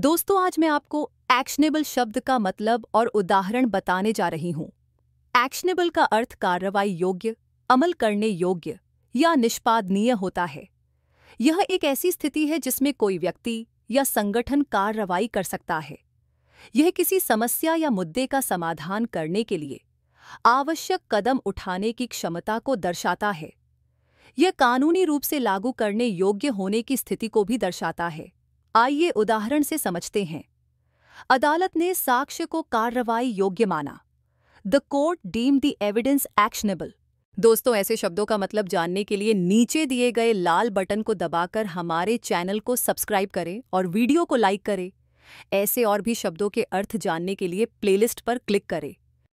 दोस्तों आज मैं आपको एक्शनेबल शब्द का मतलब और उदाहरण बताने जा रही हूँ एक्शनेबल का अर्थ कार्रवाई योग्य अमल करने योग्य या निष्पादनीय होता है यह एक ऐसी स्थिति है जिसमें कोई व्यक्ति या संगठन कार्रवाई कर सकता है यह किसी समस्या या मुद्दे का समाधान करने के लिए आवश्यक कदम उठाने की क्षमता को दर्शाता है यह कानूनी रूप से लागू करने योग्य होने की स्थिति को भी दर्शाता है आइए उदाहरण से समझते हैं अदालत ने साक्ष्य को कार्रवाई योग्य माना the court deem the evidence actionable दोस्तों ऐसे शब्दों का मतलब जानने के लिए नीचे दिए गए लाल बटन को दबाकर हमारे चैनल को सब्सक्राइब करें और वीडियो को लाइक करें ऐसे और भी शब्दों के अर्थ जानने के लिए प्लेलिस्ट पर क्लिक करें